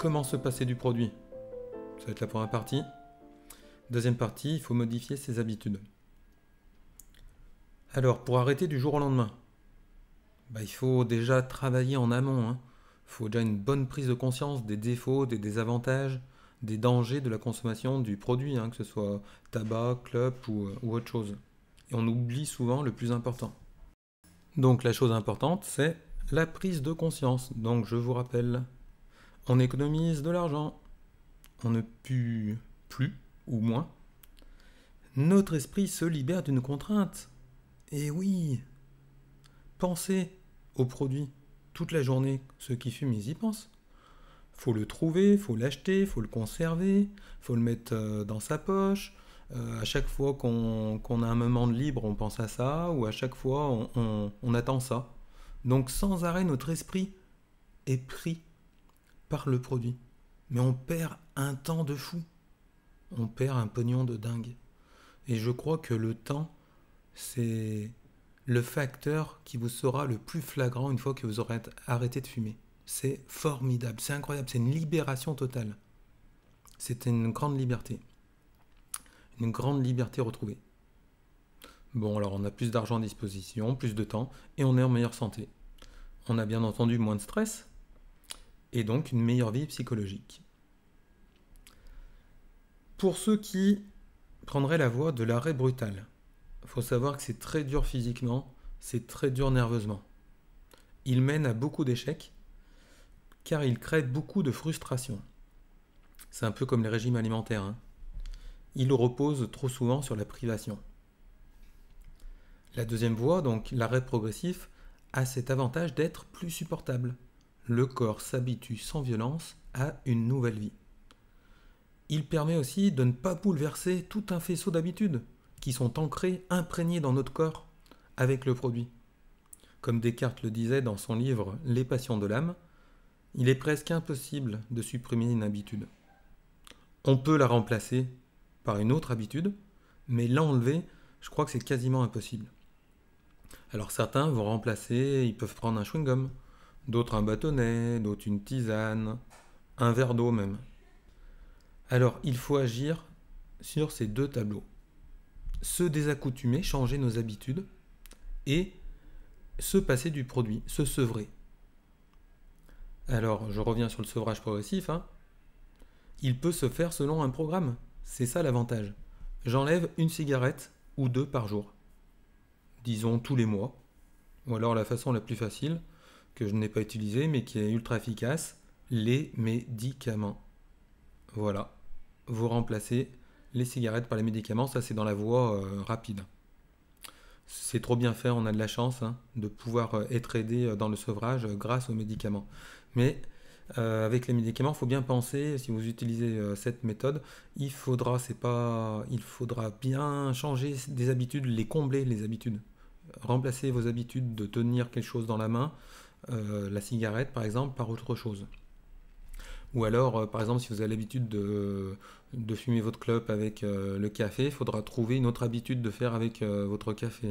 comment se passer du produit. Ça va être la première partie. Deuxième partie, il faut modifier ses habitudes. Alors, pour arrêter du jour au lendemain, bah, il faut déjà travailler en amont. Hein. Il faut déjà une bonne prise de conscience des défauts, des désavantages, des dangers de la consommation du produit, hein, que ce soit tabac, club euh, ou autre chose. Et on oublie souvent le plus important. Donc la chose importante, c'est la prise de conscience. Donc je vous rappelle on économise de l'argent. On ne pue plus ou moins. Notre esprit se libère d'une contrainte. Et oui penser au produit toute la journée. Ceux qui fument, ils y pensent. Faut le trouver, faut l'acheter, faut le conserver, faut le mettre euh, dans sa poche. Euh, à chaque fois qu'on a un moment de libre, on pense à ça, ou à chaque fois, on attend ça. Donc sans arrêt, notre esprit est pris par le produit. Mais on perd un temps de fou. On perd un pognon de dingue. Et je crois que le temps, c'est le facteur qui vous sera le plus flagrant une fois que vous aurez arrêté de fumer. C'est formidable, c'est incroyable, c'est une libération totale. C'est une grande liberté. Une grande liberté retrouvée. Bon, alors on a plus d'argent à disposition, plus de temps, et on est en meilleure santé. On a bien entendu moins de stress, et donc une meilleure vie psychologique. Pour ceux qui prendraient la voie de l'arrêt brutal, faut savoir que c'est très dur physiquement, c'est très dur nerveusement. Il mène à beaucoup d'échecs, car il crée beaucoup de frustration. C'est un peu comme les régimes alimentaires. Hein. Il repose trop souvent sur la privation. La deuxième voie, donc l'arrêt progressif, a cet avantage d'être plus supportable le corps s'habitue sans violence à une nouvelle vie. Il permet aussi de ne pas bouleverser tout un faisceau d'habitudes qui sont ancrées, imprégnées dans notre corps avec le produit. Comme Descartes le disait dans son livre Les passions de l'âme, il est presque impossible de supprimer une habitude. On peut la remplacer par une autre habitude, mais l'enlever, je crois que c'est quasiment impossible. Alors certains vont remplacer, ils peuvent prendre un chewing-gum, d'autres un bâtonnet, d'autres une tisane, un verre d'eau même. Alors il faut agir sur ces deux tableaux. Se désaccoutumer, changer nos habitudes, et se passer du produit, se sevrer. Alors je reviens sur le sevrage progressif. Hein. Il peut se faire selon un programme. C'est ça l'avantage. J'enlève une cigarette ou deux par jour. Disons tous les mois. Ou alors la façon la plus facile, que je n'ai pas utilisé mais qui est ultra efficace, les médicaments. Voilà, vous remplacez les cigarettes par les médicaments, ça c'est dans la voie euh, rapide. C'est trop bien fait, on a de la chance hein, de pouvoir euh, être aidé euh, dans le sevrage grâce aux médicaments. Mais avec les médicaments, il faut bien penser, si vous utilisez cette méthode, il faudra, c'est pas, il faudra bien changer des habitudes, les combler les habitudes. Remplacer vos habitudes de tenir quelque chose dans la main euh, la cigarette par exemple par autre chose. Ou alors, euh, par exemple, si vous avez l'habitude de, fumer votre club avec euh, le café, il faudra trouver une autre habitude de faire avec votre café.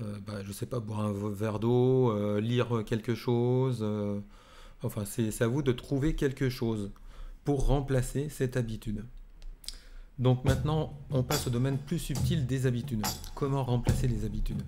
Je hein. ne bah, je sais pas, boire un verre d'eau, lire quelque chose. enfin, c'est à vous de trouver quelque chose pour remplacer cette habitude. Donc maintenant, on passe au domaine plus subtil des habitudes. Comment remplacer les habitudes